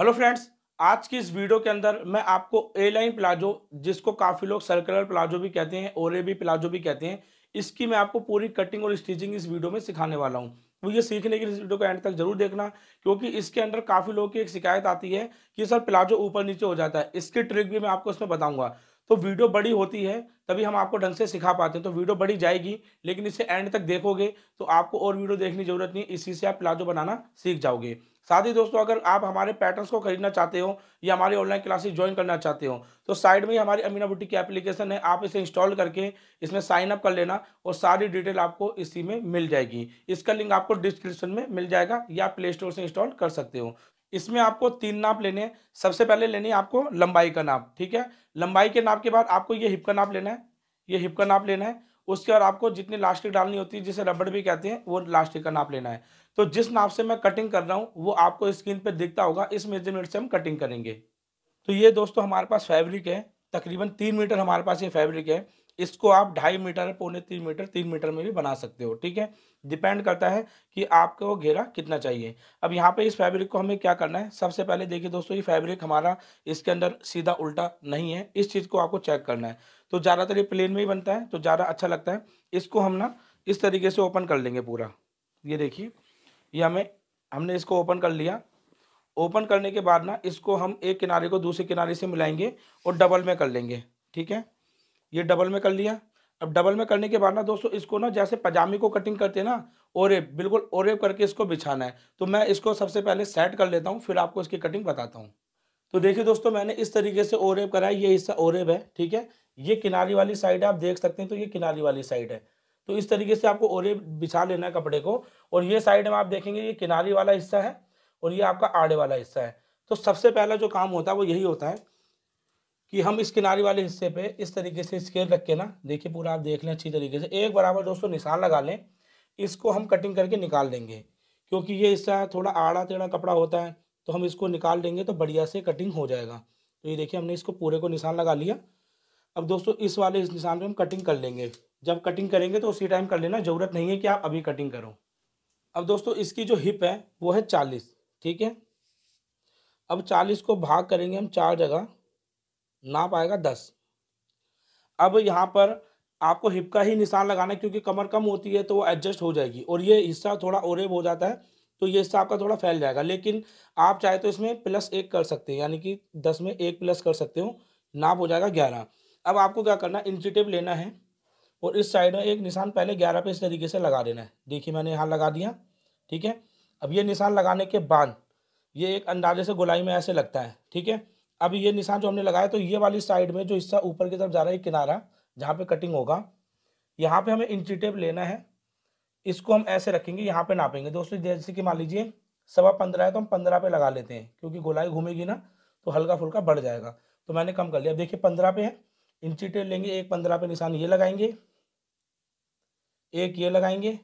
hello friends आज की इस वीडियो के अंदर मैं आपको ए लाइन प्लाजो जिसको काफ़ी लोग सर्कुलर प्लाजो भी कहते हैं और ए भी प्लाजो भी कहते हैं इसकी मैं आपको पूरी कटिंग और स्टिचिंग इस वीडियो में सिखाने वाला हूँ मुझे तो सीखने के लिए इस वीडियो को एंड तक जरूर देखना क्योंकि इसके अंदर काफ़ी लोगों की एक शिकायत आती है कि सर प्लाजो ऊपर नीचे हो जाता है इसकी ट्रिक भी मैं आपको इसमें बताऊँगा तो वीडियो बड़ी होती है तभी हम आपको ढंग से सिखा पाते हैं तो वीडियो बड़ी जाएगी लेकिन इसे एंड तक देखोगे तो आपको और वीडियो देखने की जरूरत नहीं इसी से आप प्लाजो बनाना सीख जाओगे साथ ही दोस्तों अगर आप हमारे पैटर्न्स को खरीदना चाहते हो या हमारी ऑनलाइन क्लासेस ज्वाइन करना चाहते हो तो साइड में ही हमारी अमीना बुटीक की एप्लीकेशन है आप इसे इंस्टॉल करके इसमें साइन अप कर लेना और सारी डिटेल आपको इसी में मिल जाएगी इसका लिंक आपको डिस्क्रिप्शन में मिल जाएगा या प्ले स्टोर से इंस्टॉल कर सकते हो इसमें आपको तीन नाप लेने हैं सबसे पहले लेनी है आपको लंबाई का नाप ठीक है लंबाई के नाप के बाद आपको ये हिप का नाप लेना है ये हिप का नाप लेना है उसके बाद आपको जितनी लास्टिक डालनी होती है जिसे रबड़ भी कहते हैं वो लास्टिक का नाप लेना है तो जिस नाप से मैं कटिंग कर रहा हूँ वो आपको स्क्रीन पर दिखता होगा इस मेजरमेंट से हम कटिंग करेंगे तो ये दोस्तों हमारे पास फैब्रिक है तकरीबन तीन मीटर हमारे पास ये फैब्रिक है इसको आप ढाई मीटर पौने तीन मीटर तीन मीटर में भी बना सकते हो ठीक है डिपेंड करता है कि आपको घेरा कितना चाहिए अब यहाँ पे इस फैब्रिक को हमें क्या करना है सबसे पहले देखिए दोस्तों ये फैब्रिक हमारा इसके अंदर सीधा उल्टा नहीं है इस चीज़ को आपको चेक करना है तो ज़्यादातर ये प्लेन में ही बनता है तो ज़्यादा अच्छा लगता है इसको हम ना इस तरीके से ओपन कर लेंगे पूरा ये देखिए ये हमें हमने इसको ओपन कर लिया ओपन करने के बाद ना इसको हम एक किनारे को दूसरे किनारे से मिलाएंगे और डबल में कर लेंगे ठीक है ये डबल में कर लिया अब डबल में करने के बाद ना दोस्तों इसको ना जैसे पजामे को कटिंग करते हैं ना ओरेप बिल्कुल ओरेप करके इसको बिछाना है तो मैं इसको सबसे पहले सेट कर लेता हूँ फिर आपको इसकी कटिंग बताता हूँ तो देखिए दोस्तों मैंने इस तरीके से ओरेप करा है ये हिस्सा ओरेप है ठीक है ये किनारी वाली साइड है आप देख सकते हैं तो ये किनारी वाली साइड है तो इस तरीके से आपको ओरेप बिछा लेना है कपड़े को और ये साइड में आप देखेंगे ये किनारी वाला हिस्सा है और ये आपका आड़े वाला हिस्सा है तो सबसे पहला जो काम होता है वो यही होता है कि हम इस किनारे वाले हिस्से पे इस तरीके से स्केल रख के ना देखिए पूरा आप देख लें अच्छी तरीके से एक बराबर दोस्तों निशान लगा लें इसको हम कटिंग करके निकाल देंगे क्योंकि ये हिस्सा थोड़ा आड़ा टेढ़ा कपड़ा होता है तो हम इसको निकाल देंगे तो बढ़िया से कटिंग हो जाएगा तो ये देखिए हमने इसको पूरे को निशान लगा लिया अब दोस्तों इस वाले इस निशान पर हम कटिंग कर लेंगे जब कटिंग करेंगे तो उसी टाइम कर लेना ज़रूरत नहीं है कि आप अभी कटिंग करो अब दोस्तों इसकी जो हिप है वो है चालीस ठीक है अब चालीस को भाग करेंगे हम चार जगह नाप आएगा दस अब यहाँ पर आपको हिप का ही निशान लगाना है क्योंकि कमर कम होती है तो वो एडजस्ट हो जाएगी और ये हिस्सा थोड़ा ओरेब हो जाता है तो ये हिस्सा आपका थोड़ा फैल जाएगा लेकिन आप चाहे तो इसमें प्लस एक कर सकते हैं यानी कि दस में एक प्लस कर सकते हो नाप हो जाएगा ग्यारह अब आपको क्या करना है इंचिटिव लेना है और इस साइड में एक निशान पहले ग्यारह पे इस तरीके से लगा देना है देखिए मैंने यहाँ लगा दिया ठीक है अब ये निशान लगाने के बाद ये एक अंदाजे से गुलाई में ऐसे लगता है ठीक है अब ये निशान जो हमने लगाया तो ये वाली साइड में जो हिस्सा ऊपर की तरफ जा रहा है किनारा जहाँ पे कटिंग होगा यहाँ पे हमें इंची टेप लेना है इसको हम ऐसे रखेंगे यहाँ पे नापेंगे दोस्तों जैसे कि मान लीजिए सवा पंद्रह है तो हम पंद्रह पे लगा लेते हैं क्योंकि गोलाई घूमेगी ना तो हल्का फुल्का बढ़ जाएगा तो मैंने कम कर लिया अब देखिए पंद्रह पे है इंची टेप लेंगे एक पंद्रह पे निशान ये लगाएंगे एक ये लगाएंगे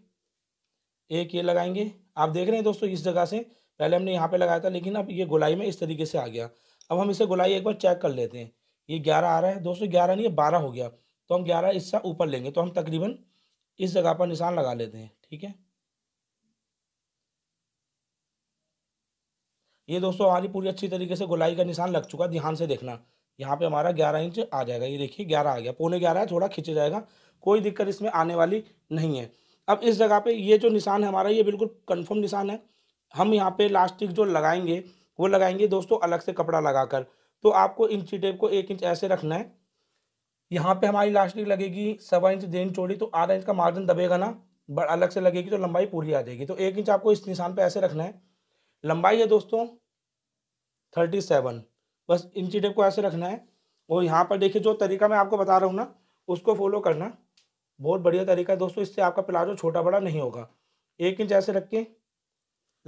एक ये लगाएंगे आप देख रहे हैं दोस्तों इस जगह से पहले हमने यहाँ पे लगाया था लेकिन अब ये गोलाई में इस तरीके से आ गया अब हम इसे गोलाई एक बार चेक कर लेते हैं ये ग्यारह आ रहा है दोस्तों ग्यारह नहीं ये बारह हो गया तो हम ग्यारह इससे ऊपर लेंगे तो हम तकरीबन इस जगह पर निशान लगा लेते हैं ठीक है ये दोस्तों हमारी पूरी अच्छी तरीके से गोलाई का निशान लग चुका ध्यान से देखना यहाँ पे हमारा ग्यारह इंच आ जाएगा ये देखिए ग्यारह आ गया पौने ग्यारह है थोड़ा खींचे जाएगा कोई दिक्कत इसमें आने वाली नहीं है अब इस जगह पे ये जो निशान है हमारा ये बिल्कुल कंफर्म निशान है हम यहाँ पे लास्टिक जो लगाएंगे वो लगाएंगे दोस्तों अलग से कपड़ा लगाकर तो आपको इंची टेप को एक इंच ऐसे रखना है यहाँ पे हमारी लास्टिक लगेगी सवा इंच देन चौड़ी तो आधा इंच का मार्जिन दबेगा ना बट अलग से लगेगी तो लंबाई पूरी आ जाएगी तो एक इंच आपको इस निशान पे ऐसे रखना है लंबाई है दोस्तों थर्टी सेवन बस इंची टेप को ऐसे रखना है और यहाँ पर देखिए जो तरीका मैं आपको बता रहा हूँ ना उसको फॉलो करना बहुत बढ़िया तरीका है दोस्तों इससे आपका प्लाजो छोटा बड़ा नहीं होगा एक इंच ऐसे रख के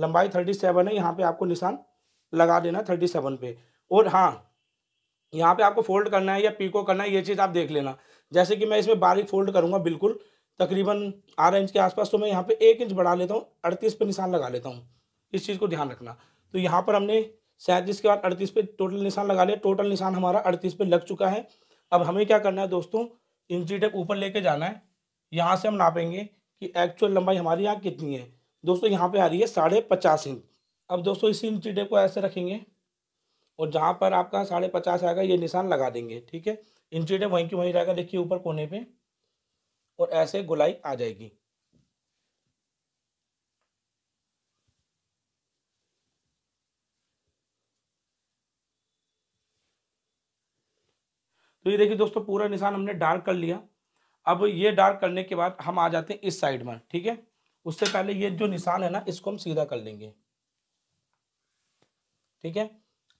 लंबाई थर्टी सेवन है यहाँ पे आपको निशान लगा देना थर्टी सेवन पे और हाँ यहाँ पे आपको फोल्ड करना है या पीको करना है ये चीज़ आप देख लेना जैसे कि मैं इसमें बारीक फोल्ड करूँगा बिल्कुल तकरीबन आधा इंच के आसपास तो मैं यहाँ पे एक इंच बढ़ा लेता हूँ अड़तीस पे निशान लगा लेता हूँ इस चीज़ को ध्यान रखना तो यहाँ पर हमने सैंतीस के बाद अड़तीस पे टोटल निशान लगा लिया टोटल निशान हमारा अड़तीस पे लग चुका है अब हमें क्या करना है दोस्तों इंची टेप ऊपर लेके जाना है यहाँ से हम नापेंगे कि एक्चुअल लंबाई हमारी यहाँ कितनी है दोस्तों यहाँ पे आ रही है साढ़े पचास इंच अब दोस्तों इसी इंची को ऐसे रखेंगे और जहाँ पर आपका साढ़े पचास आएगा ये निशान लगा देंगे ठीक है इंची टेप वहीं की वहीं रहेगा देखिए ऊपर कोने पे और ऐसे गुलाई आ जाएगी तो ये देखिए दोस्तों पूरा निशान हमने डार्क कर लिया अब ये डार्क करने के बाद हम आ जाते हैं इस साइड में ठीक है उससे पहले ये जो निशान है ना इसको हम सीधा कर लेंगे ठीक है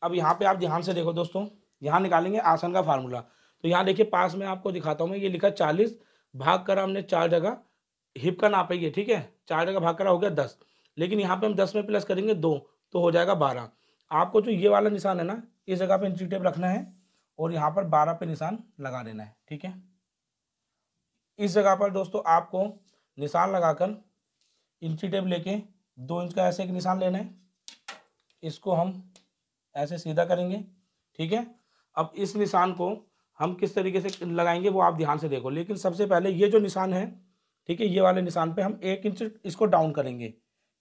अब यहाँ पे आप ध्यान से देखो दोस्तों यहाँ निकालेंगे आसन का फार्मूला तो यहाँ देखिए पास में आपको दिखाता हूँ मैं ये लिखा चालीस भाग कर हमने चार जगह हिप का ये ठीक है चार जगह भाग करा हो गया दस लेकिन यहाँ पे हम दस में प्लस करेंगे दो तो हो जाएगा बारह आपको जो ये वाला निशान है ना इस जगह पे इंची टेप रखना है और यहाँ पर बारह पे निशान लगा देना है ठीक है इस जगह पर दोस्तों आपको निशान लगाकर इंची टेप लेके दो इंच का ऐसे एक निशान लेना है इसको हम ऐसे सीधा करेंगे ठीक है अब इस निशान को हम किस तरीके से लगाएंगे वो आप ध्यान से देखो लेकिन सबसे पहले ये जो निशान है ठीक है ये वाले निशान पे हम एक इंच इसको डाउन करेंगे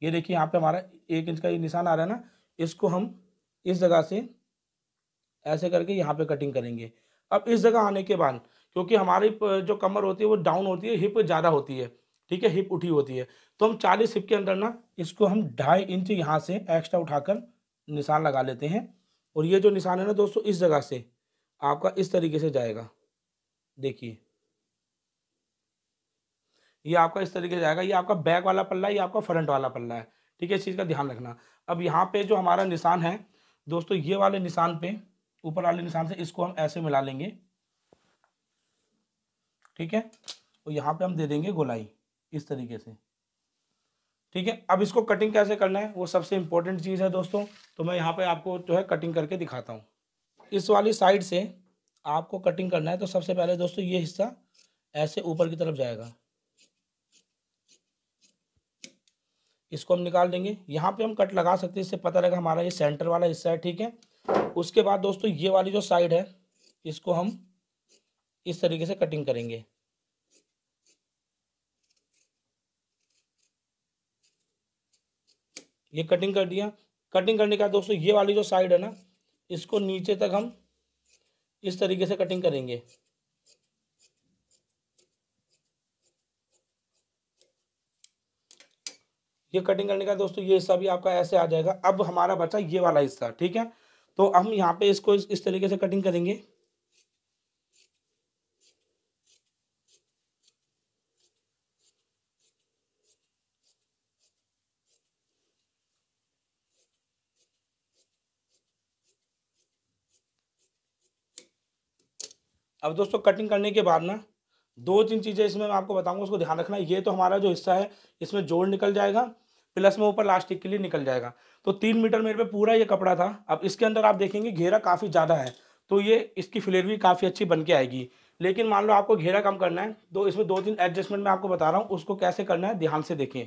ये देखिए यहाँ पे हमारा एक इंच का ये निशान आ रहा है ना इसको हम इस जगह से ऐसे करके यहाँ पे कटिंग करेंगे अब इस जगह आने के बाद क्योंकि हमारी जो कमर होती है वो डाउन होती है हिप ज़्यादा होती है ठीक है हिप उठी होती है तो हम चालीस हिप के अंदर ना इसको हम ढाई इंच यहाँ से एक्स्ट्रा उठाकर निशान लगा लेते हैं और ये जो निशान है ना दोस्तों इस जगह से आपका इस तरीके से जाएगा देखिए ये आपका इस तरीके से जाएगा ये आपका बैक वाला पल्ला है ये आपका फ्रंट वाला पल्ला है ठीक है इस चीज़ का ध्यान रखना अब यहाँ पे जो हमारा निशान है दोस्तों ये वाले निशान पे ऊपर वाले निशान से इसको हम ऐसे मिला लेंगे ठीक है और यहाँ पे हम दे देंगे गोलाई इस तरीके से ठीक है अब इसको कटिंग कैसे करना है वो सबसे इम्पोर्टेंट चीज़ है दोस्तों तो मैं यहाँ पे आपको जो है कटिंग करके दिखाता हूँ इस वाली साइड से आपको कटिंग करना है तो सबसे पहले दोस्तों ये हिस्सा ऐसे ऊपर की तरफ जाएगा इसको हम निकाल देंगे यहाँ पे हम कट लगा सकते हैं इससे पता लगेगा हमारा ये सेंटर वाला हिस्सा है ठीक है उसके बाद दोस्तों ये वाली जो साइड है इसको हम इस तरीके से कटिंग करेंगे ये कटिंग कर दिया कटिंग करने का दोस्तों ये वाली जो साइड है ना इसको नीचे तक हम इस तरीके से कटिंग करेंगे ये कटिंग करने का दोस्तों ये हिस्सा भी आपका ऐसे आ जाएगा अब हमारा बचा ये वाला हिस्सा ठीक है तो हम यहाँ पे इसको इस, इस तरीके से कटिंग करेंगे अब दोस्तों कटिंग करने के बाद ना दो तीन चीज़ें इसमें मैं आपको बताऊंगा उसको ध्यान रखना ये तो हमारा जो हिस्सा है इसमें जोड़ निकल जाएगा प्लस में ऊपर लास्टिक के लिए निकल जाएगा तो तीन मीटर मेरे पे पूरा ये कपड़ा था अब इसके अंदर आप देखेंगे घेरा काफ़ी ज़्यादा है तो ये इसकी फ्लेयर भी काफ़ी अच्छी बन के आएगी लेकिन मान लो आपको घेरा कम करना है तो इसमें दो तीन एडजस्टमेंट मैं आपको बता रहा हूँ उसको कैसे करना है ध्यान से देखें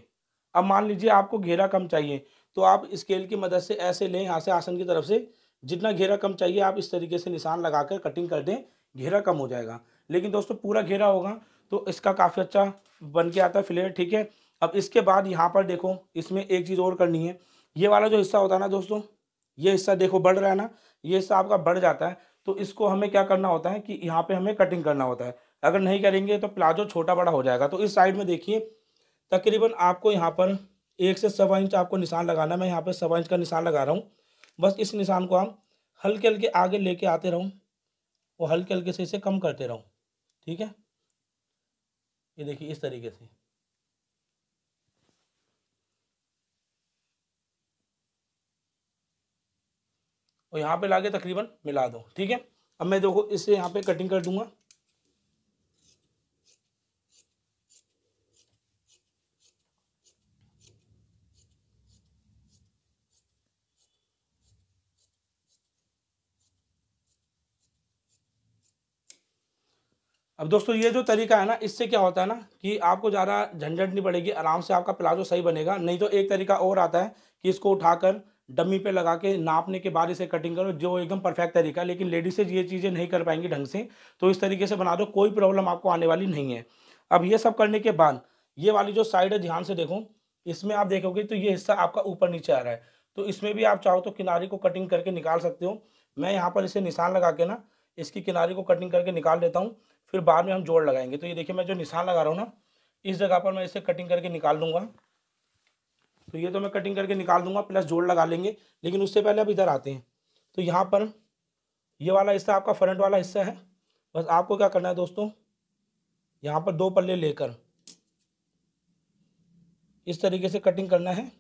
अब मान लीजिए आपको घेरा कम चाहिए तो आप स्केल की मदद से ऐसे लें यहाँ से आसन की तरफ से जितना घेरा कम चाहिए आप इस तरीके से निशान लगा कर कटिंग कर दें घेरा कम हो जाएगा लेकिन दोस्तों पूरा घेरा होगा तो इसका काफ़ी अच्छा बन के आता है फ्लेयर ठीक है अब इसके बाद यहाँ पर देखो इसमें एक चीज़ और करनी है ये वाला जो हिस्सा होता है ना दोस्तों ये हिस्सा देखो बढ़ रहा है ना ये हिस्सा आपका बढ़ जाता है तो इसको हमें क्या करना होता है कि यहाँ पे हमें कटिंग करना होता है अगर नहीं करेंगे तो प्लाजो छोटा बड़ा हो जाएगा तो इस साइड में देखिए तकरीबन आपको यहाँ पर एक से सवा इंच आपको निशान लगाना है मैं यहाँ पर सवा इंच का निशान लगा रहा हूँ बस इस निशान को हम हल्के हल्के आगे लेके आते रहूँ वो हल्के हल्के से इसे कम करते रहूँ ठीक है ये देखिए इस तरीके से और यहाँ पे लाके तकरीबन मिला दो ठीक है अब मैं देखो इसे यहाँ पे कटिंग कर दूंगा अब दोस्तों ये जो तरीका है ना इससे क्या होता है ना कि आपको ज़्यादा झंझट नहीं पड़ेगी आराम से आपका प्लाजो सही बनेगा नहीं तो एक तरीका और आता है कि इसको उठाकर डमी पे लगा के नापने के बाद इसे कटिंग करो जो एकदम परफेक्ट तरीका है लेकिन लेडीज से ये चीज़ें नहीं कर पाएंगी ढंग से तो इस तरीके से बना दो कोई प्रॉब्लम आपको आने वाली नहीं है अब ये सब करने के बाद ये वाली जो साइड है ध्यान से देखो इसमें आप देखोगे तो ये हिस्सा आपका ऊपर नीचे आ रहा है तो इसमें भी आप चाहो तो किनारे को कटिंग करके निकाल सकते हो मैं यहाँ पर इसे निशान लगा के ना इसकी किनारे को कटिंग करके निकाल देता हूँ फिर बाद में हम जोड़ लगाएंगे तो ये देखिए मैं जो निशान लगा रहा हूँ ना इस जगह पर मैं इसे कटिंग करके निकाल लूँगा तो ये तो मैं कटिंग करके निकाल दूंगा प्लस जोड़ लगा लेंगे लेकिन उससे पहले अब इधर आते हैं तो यहाँ पर ये वाला हिस्सा आपका फ्रंट वाला हिस्सा है बस आपको क्या करना है दोस्तों यहाँ पर दो पल्ले लेकर इस तरीके से कटिंग करना है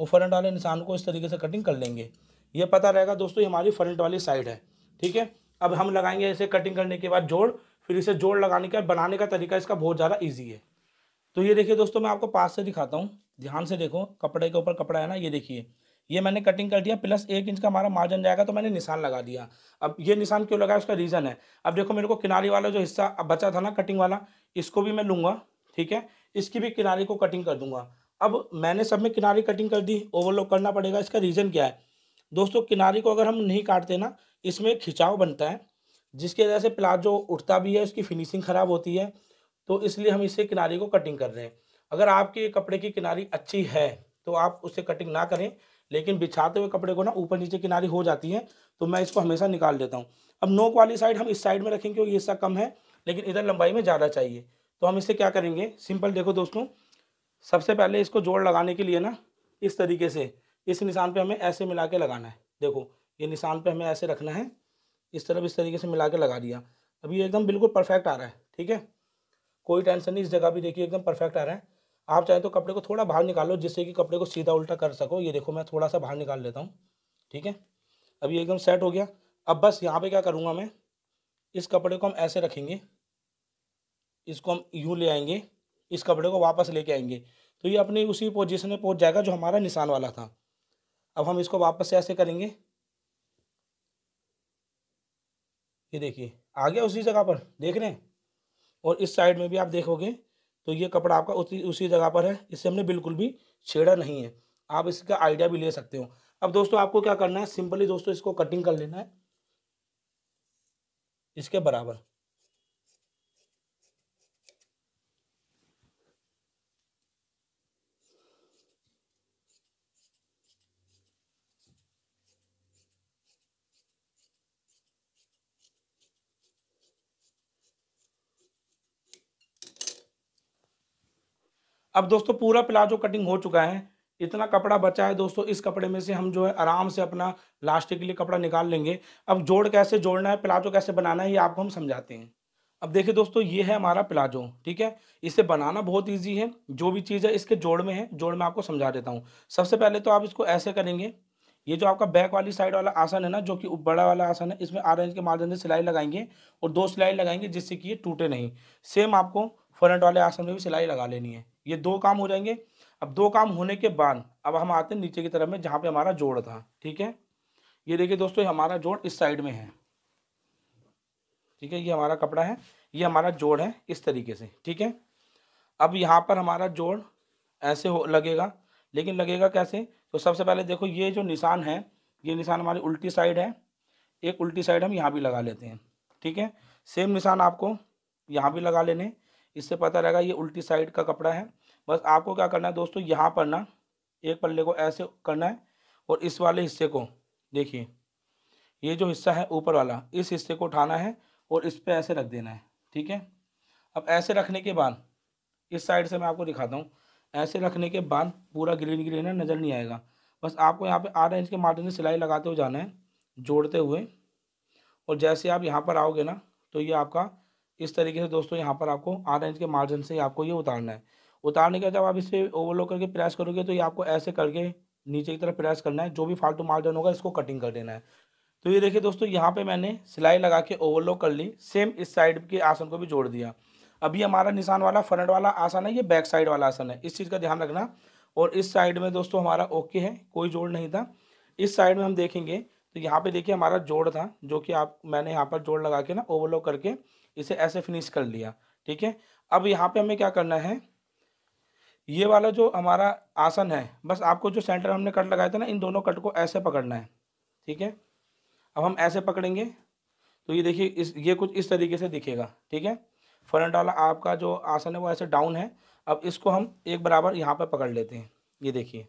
और फ्रंट वाले निशान को इस तरीके से कटिंग कर लेंगे ये पता रहेगा दोस्तों हमारी फ्रंट वाली साइड है ठीक है अब हम लगाएंगे इसे कटिंग करने के बाद जोड़ फिर इसे जोड़ लगाने का बनाने का तरीका इसका बहुत ज़्यादा ईजी है तो ये देखिए दोस्तों मैं आपको पास से दिखाता हूँ ध्यान से देखो कपड़े के ऊपर कपड़ा है ना ये देखिए ये मैंने कटिंग कर दिया प्लस एक इंच का हमारा मार्जिन जाएगा तो मैंने निशान लगा दिया अब ये निशान क्यों लगाया उसका रीज़न है अब देखो मेरे को किनारे वाला जो हिस्सा बचा था ना कटिंग वाला इसको भी मैं लूँगा ठीक है इसकी भी किनारे को कटिंग कर दूंगा अब मैंने सब में किनारे कटिंग कर दी ओवरलॉक करना पड़ेगा इसका रीज़न क्या है दोस्तों किनारी को अगर हम नहीं काटते ना इसमें खिंचाव बनता है जिसकी वजह से प्लाजो उठता भी है उसकी फिनिशिंग ख़राब होती है तो इसलिए हम इसे किनारी को कटिंग कर रहे हैं अगर आपके कपड़े की किनारी अच्छी है तो आप उससे कटिंग ना करें लेकिन बिछाते हुए कपड़े को ना ऊपर नीचे किनारी हो जाती है तो मैं इसको हमेशा निकाल देता हूँ अब नोक वाली साइड हम इस साइड में रखेंगे क्योंकि हिस्सा कम है लेकिन इधर लंबाई में ज़्यादा चाहिए तो हम इसे क्या करेंगे सिंपल देखो दोस्तों सबसे पहले इसको जोड़ लगाने के लिए ना इस तरीके से इस निशान पे हमें ऐसे मिला के लगाना है देखो ये निशान पे हमें ऐसे रखना है इस तरफ इस तरीके से मिला के लगा दिया अब ये एकदम बिल्कुल परफेक्ट आ रहा है ठीक है कोई टेंशन नहीं इस जगह भी देखिए एकदम परफेक्ट आ रहा है आप चाहें तो कपड़े को थोड़ा बाहर निकालो जिससे कि कपड़े को सीधा उल्टा कर सको ये देखो मैं थोड़ा सा बाहर निकाल लेता हूँ ठीक है अब ये एकदम सेट हो गया अब बस यहाँ पर क्या करूँगा मैं इस कपड़े को हम ऐसे रखेंगे इसको हम यूँ ले आएंगे इस कपड़े को वापस लेके आएंगे तो ये अपनी उसी पोजीशन में पहुँच जाएगा जो हमारा निशान वाला था अब हम इसको वापस से ऐसे करेंगे ये देखिए आ गया उसी जगह पर देख रहे हैं और इस साइड में भी आप देखोगे तो ये कपड़ा आपका उसी उसी जगह पर है इससे हमने बिल्कुल भी छेड़ा नहीं है आप इसका आइडिया भी ले सकते हो अब दोस्तों आपको क्या करना है सिंपली दोस्तों इसको कटिंग कर लेना है इसके बराबर अब दोस्तों पूरा प्लाजो कटिंग हो चुका है इतना कपड़ा बचा है दोस्तों इस कपड़े में से हम जो है आराम से अपना लास्टिक के लिए कपड़ा निकाल लेंगे अब जोड़ कैसे जोड़ना है प्लाजो कैसे बनाना है ये आपको हम समझाते हैं अब देखिए दोस्तों ये है हमारा प्लाजो ठीक है इसे बनाना बहुत ईजी है जो भी चीज़ है इसके जोड़ में है जोड़ में आपको समझा देता हूँ सबसे पहले तो आप इसको ऐसे करेंगे ये जो आपका बैक वाली साइड वाला आसन है ना जो कि बड़ा वाला आसन है इसमें आर इंच के माध्यम से सिलाई लगाएंगे और दो सिलाई लगाएंगे जिससे कि ये टूटे नहीं सेम आपको फ्रंट वाले आसन में भी सिलाई लगा लेनी है ये दो काम हो जाएंगे अब दो काम होने के बाद अब हम आते हैं नीचे की तरफ में जहाँ पे हमारा जोड़ था ठीक है ये देखिए दोस्तों हमारा जोड़ इस साइड में है ठीक है ये हमारा कपड़ा है ये हमारा जोड़ है इस तरीके से ठीक है अब यहाँ पर हमारा जोड़ ऐसे हो लगेगा लेकिन लगेगा कैसे तो सबसे पहले देखो ये जो निशान है ये निशान हमारी उल्टी साइड है एक उल्टी साइड हम यहाँ भी लगा लेते हैं ठीक है सेम निशान आपको यहाँ भी लगा लेने इससे पता रहेगा ये उल्टी साइड का कपड़ा है बस आपको क्या करना है दोस्तों यहाँ पर ना एक पल्ले को ऐसे करना है और इस वाले हिस्से को देखिए ये जो हिस्सा है ऊपर वाला इस हिस्से को उठाना है और इस पर ऐसे रख देना है ठीक है अब ऐसे रखने के बाद इस साइड से मैं आपको दिखाता हूँ ऐसे रखने के बाद पूरा ग्रीन ग्रीन है नज़र नहीं आएगा बस आपको यहाँ पे आधा इंच के मार्जिन से सिलाई लगाते हुए जाना है जोड़ते हुए और जैसे आप यहाँ पर आओगे ना तो ये आपका इस तरीके से दोस्तों यहाँ पर आपको आधा इंच के मार्जिन से आपको ये उतारना है उतारने का जब आप इसे ओवरलॉक करके प्रेस करोगे तो ये आपको ऐसे करके नीचे की तरफ प्रेस करना है जो भी फालतू माल डन होगा इसको कटिंग कर देना है तो ये देखिए दोस्तों यहाँ पे मैंने सिलाई लगा के ओवरलोक कर ली सेम इस साइड के आसन को भी जोड़ दिया अभी हमारा निशान वाला फ्रंट वाला आसन है ये बैक साइड वाला आसन है इस चीज़ का ध्यान रखना और इस साइड में दोस्तों हमारा ओके है कोई जोड़ नहीं था इस साइड में हम देखेंगे तो यहाँ पे देखिए हमारा जोड़ था जो कि आप मैंने यहाँ पर जोड़ लगा के ना ओवरलोक करके इसे ऐसे फिनिश कर लिया ठीक है अब यहाँ पर हमें क्या करना है ये वाला जो हमारा आसन है बस आपको जो सेंटर हमने कट लगाया था ना इन दोनों कट को ऐसे पकड़ना है ठीक है अब हम ऐसे पकड़ेंगे तो ये देखिए इस ये कुछ इस तरीके से दिखेगा ठीक है फ्रंट वाला आपका जो आसन है वो ऐसे डाउन है अब इसको हम एक बराबर यहाँ पर पकड़ लेते हैं ये देखिए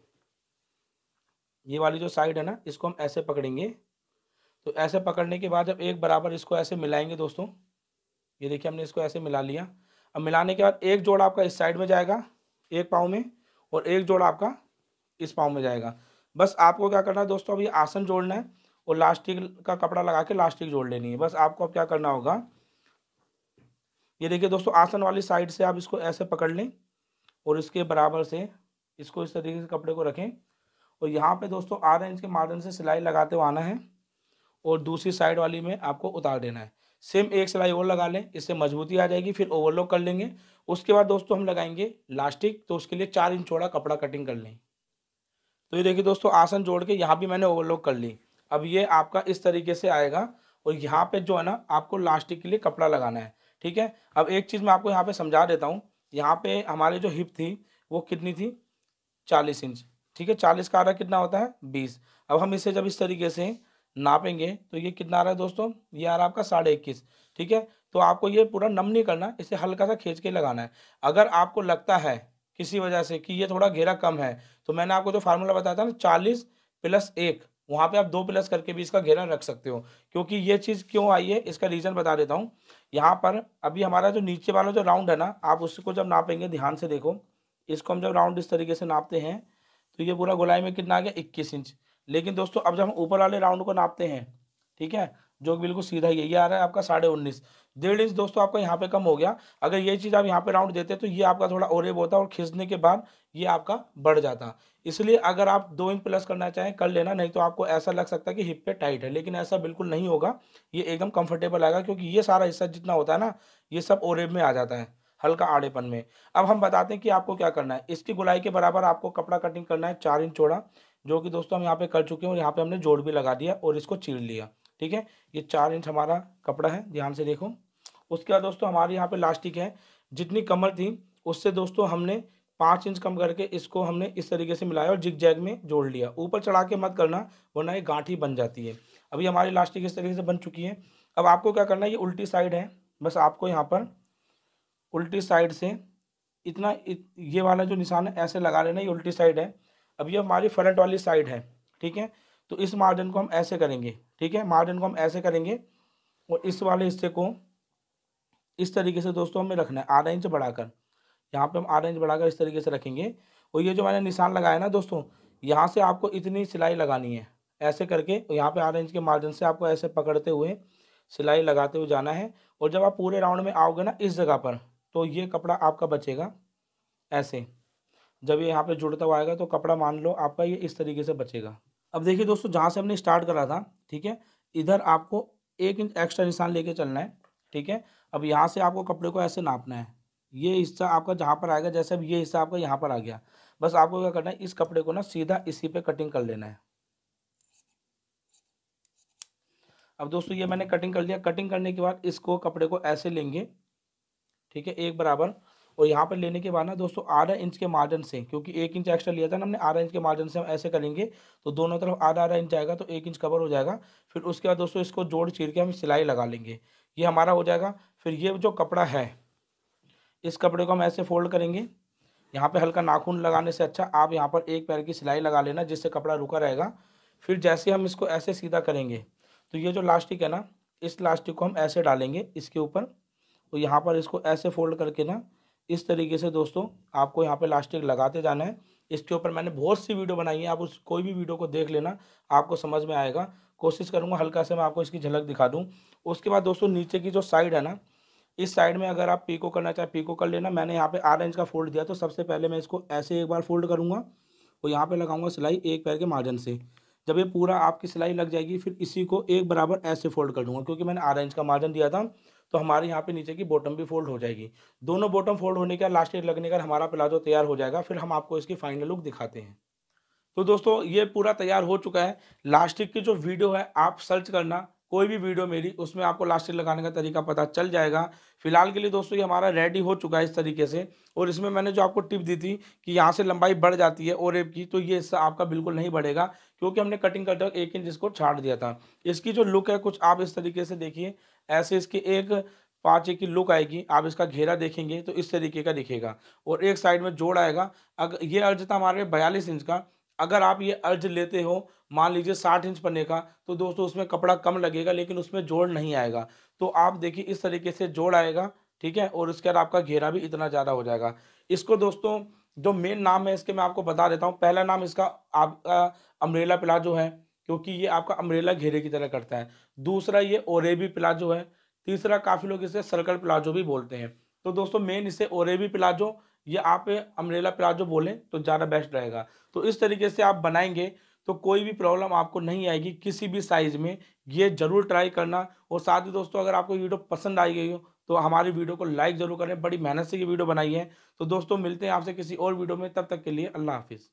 ये वाली जो साइड है ना इसको हम ऐसे पकड़ेंगे तो ऐसे पकड़ने के बाद जब एक बराबर इसको ऐसे मिलाएंगे दोस्तों ये देखिए हमने इसको ऐसे मिला लिया अब मिलाने के बाद एक जोड़ आपका इस साइड में जाएगा एक पाँव में और एक जोड़ आपका इस पाँव में जाएगा बस आपको क्या करना है दोस्तों अभी आसन जोड़ना है और लास्टिक का कपड़ा लगा के लास्टिक जोड़ लेनी है बस आपको अब क्या करना होगा ये देखिए दोस्तों आसन वाली साइड से आप इसको ऐसे पकड़ लें और इसके बराबर से इसको इस तरीके से कपड़े को रखें और यहाँ पे दोस्तों आधा इंच के माध्यम से सिलाई लगाते हुए आना है और दूसरी साइड वाली में आपको उतार देना है सेम एक सिलाई और लगा लें इससे मजबूती आ जाएगी फिर ओवरलॉक कर लेंगे उसके बाद दोस्तों हम लगाएंगे लास्टिक तो उसके लिए चार इंच चौड़ा कपड़ा कटिंग कर लें तो ये देखिए दोस्तों आसन जोड़ के यहाँ भी मैंने ओवरलॉक कर ली अब ये आपका इस तरीके से आएगा और यहाँ पे जो है ना आपको लास्टिक के लिए कपड़ा लगाना है ठीक है अब एक चीज़ मैं आपको यहाँ पे समझा देता हूँ यहाँ पे हमारी जो हिप थी वो कितनी थी चालीस इंच ठीक है चालीस का आधा कितना होता है बीस अब हम इसे जब इस तरीके से नापेंगे तो ये कितना आ रहा है दोस्तों ये आ रहा है आपका साढ़े इक्कीस ठीक है तो आपको ये पूरा नम नहीं करना इसे हल्का सा खींच के लगाना है अगर आपको लगता है किसी वजह से कि ये थोड़ा घेरा कम है तो मैंने आपको जो फार्मूला बताया था ना चालीस प्लस एक वहाँ पे आप दो प्लस करके भी इसका घेरा रख सकते हो क्योंकि ये चीज़ क्यों आई है इसका रीज़न बता देता हूँ यहाँ पर अभी हमारा जो नीचे वाला जो राउंड है ना आप उसको जब नापेंगे ध्यान से देखो इसको हम जब राउंड इस तरीके से नापते हैं तो ये पूरा गोलाई में कितना आ गया इक्कीस इंच लेकिन दोस्तों अब जब हम ऊपर वाले राउंड को नापते हैं ठीक है जो बिल्कुल सीधा यही आ रहा है आपका साढ़े उन्नीस डेढ़ इंच दोस्तों आपका यहाँ पे कम हो गया अगर ये चीज़ आप यहाँ पे राउंड देते तो ये आपका थोड़ा ओरेब होता और खींचने के बाद ये आपका बढ़ जाता इसलिए अगर आप दो इंच प्लस करना चाहें कर लेना नहीं तो आपको ऐसा लग सकता है कि हिप पे टाइट है लेकिन ऐसा बिल्कुल नहीं होगा ये एकदम कंफर्टेबल आएगा क्योंकि ये सारा हिस्सा जितना होता है ना ये सब ओरेब में आ जाता है हल्का आड़ेपन में अब हम बताते हैं कि आपको क्या करना है इसकी गुलाई के बराबर आपको कपड़ा कटिंग करना है चार इंच चौड़ा जो कि दोस्तों हम यहाँ पे कर चुके हैं और यहाँ पे हमने जोड़ भी लगा दिया और इसको चीर लिया ठीक है ये चार इंच हमारा कपड़ा है ध्यान से देखो उसके बाद दोस्तों हमारे यहाँ पे लास्टिक है जितनी कमर थी उससे दोस्तों हमने पाँच इंच कम करके इसको हमने इस तरीके से मिलाया और जिग जैग में जोड़ लिया ऊपर चढ़ा के मत करना वरना ये गांठी बन जाती है अभी हमारी लास्टिक इस तरीके से बन चुकी है अब आपको क्या करना है ये उल्टी साइड है बस आपको यहाँ पर उल्टी साइड से इतना इत, ये वाला जो निशान है ऐसे लगा लेना ये उल्टी साइड है अब ये हमारी फ्रंट वाली साइड है ठीक है तो इस मार्जिन को हम ऐसे करेंगे ठीक है मार्जिन को हम ऐसे करेंगे और इस वाले हिस्से को इस तरीके से दोस्तों हमें रखना है आधा इंच बढ़ाकर यहाँ पे हम आधा इंच बढ़ाकर इस तरीके से रखेंगे और ये जो मैंने निशान लगाया ना दोस्तों यहाँ से आपको इतनी सिलाई लगानी है ऐसे करके यहाँ पे आधा इंच के मार्जिन से आपको ऐसे पकड़ते हुए सिलाई लगाते हुए जाना है और जब आप पूरे राउंड में आओगे ना इस जगह पर तो ये कपड़ा आपका बचेगा ऐसे जब ये यहाँ पे जुड़ता हुआ आएगा तो कपड़ा मान लो आपका ये इस तरीके से बचेगा अब देखिए दोस्तों जहाँ से हमने स्टार्ट करा था ठीक है इधर आपको एक इंच एक्स्ट्रा निशान लेके चलना है ठीक है अब यहाँ से आपको कपड़े को ऐसे नापना है ये हिस्सा आपका जहाँ पर आएगा जैसे अब ये हिस्सा आपका यहाँ पर आ गया बस आपको क्या करना है इस कपड़े को ना सीधा इसी पे कटिंग कर लेना है अब दोस्तों ये मैंने कटिंग कर लिया कटिंग करने के बाद इसको कपड़े को ऐसे लेंगे ठीक है एक बराबर और यहाँ पर लेने के बाद ना दोस्तों आधा इंच के मार्जिन से क्योंकि एक इंच एक्स्ट्रा लिया था ना हमने आधा इंच के मार्जिन से हम ऐसे करेंगे तो दोनों तरफ आधा आधा इंच आएगा तो एक इंच कवर हो जाएगा फिर उसके बाद दोस्तों इसको जोड़ चीर के हम सिलाई लगा लेंगे ये हमारा हो जाएगा फिर ये जो कपड़ा है इस कपड़े को हम ऐसे फोल्ड करेंगे यहाँ पर हल्का नाखून लगाने से अच्छा आप यहाँ पर एक पैर की सिलाई लगा लेना जिससे कपड़ा रुका रहेगा फिर जैसे हम इसको ऐसे सीधा करेंगे तो ये जो लास्टिक है ना इस लास्टिक को हम ऐसे डालेंगे इसके ऊपर और यहाँ पर इसको ऐसे फोल्ड करके ना इस तरीके से दोस्तों आपको यहाँ पे लास्टिक लगाते जाना है इसके ऊपर मैंने बहुत सी वीडियो बनाई है आप उस कोई भी वीडियो को देख लेना आपको समझ में आएगा कोशिश करूँगा हल्का से मैं आपको इसकी झलक दिखा दूँ उसके बाद दोस्तों नीचे की जो साइड है ना इस साइड में अगर आप पीको करना चाहे पीको कर लेना मैंने यहाँ पे आठ इंच का फोल्ड दिया तो सबसे पहले मैं इसको ऐसे एक बार फोल्ड करूँगा और यहाँ पे लगाऊंगा सिलाई एक पैर के मार्जन से जब ये पूरा आपकी सिलाई लग जाएगी फिर इसी को एक बराबर ऐसे फोल्ड कर लूँगा क्योंकि मैंने आठ इंच का मार्जिन दिया था तो हमारे यहाँ पे नीचे की बॉटम भी फोल्ड हो जाएगी दोनों बॉटम फोल्ड होने के लास्ट एड लगने का हमारा प्लाजो तैयार हो जाएगा फिर हम आपको इसकी फाइनल लुक दिखाते हैं तो दोस्तों ये पूरा तैयार हो चुका है लास्टिक की जो वीडियो है आप सर्च करना कोई भी वीडियो मेरी उसमें आपको लास्टिक लगाने का तरीका पता चल जाएगा फिलहाल के लिए दोस्तों ये हमारा रेडी हो चुका है इस तरीके से और इसमें मैंने जो आपको टिप दी थी कि यहाँ से लंबाई बढ़ जाती है और एप की तो ये हिस्सा आपका बिल्कुल नहीं बढ़ेगा क्योंकि हमने कटिंग करते वक्त एक इंच इसको छाट दिया था इसकी जो लुक है कुछ आप इस तरीके से देखिए ऐसे इसकी एक पाँच एक की लुक आएगी आप इसका घेरा देखेंगे तो इस तरीके का दिखेगा और एक साइड में जोड़ आएगा अगर ये अर्ज था हमारे बयालीस इंच का अगर आप ये अर्ज लेते हो मान लीजिए साठ इंच पन्ने का तो दोस्तों उसमें कपड़ा कम लगेगा लेकिन उसमें जोड़ नहीं आएगा तो आप देखिए इस तरीके से जोड़ आएगा ठीक है और उसके बाद आपका घेरा भी इतना ज़्यादा हो जाएगा इसको दोस्तों जो मेन नाम है इसके मैं आपको बता देता हूँ पहला नाम इसका आपका अमरेला प्लाजो है क्योंकि ये आपका अम्ब्रेला घेरे की तरह करता है दूसरा ये ओरेबी प्लाजो है तीसरा काफ़ी लोग इसे सर्कल प्लाजो भी बोलते हैं तो दोस्तों मेन इसे ओरेबी प्लाजो या आप अम्ब्रेला प्लाजो बोलें तो ज़्यादा बेस्ट रहेगा तो इस तरीके से आप बनाएंगे तो कोई भी प्रॉब्लम आपको नहीं आएगी किसी भी साइज़ में ये ज़रूर ट्राई करना और साथ ही दोस्तों अगर आपको वीडियो पसंद आई गई हो तो हमारी वीडियो को लाइक ज़रूर करें बड़ी मेहनत से ये वीडियो बनाई है तो दोस्तों मिलते हैं आपसे किसी और वीडियो में तब तक के लिए अल्लाह हाफिज़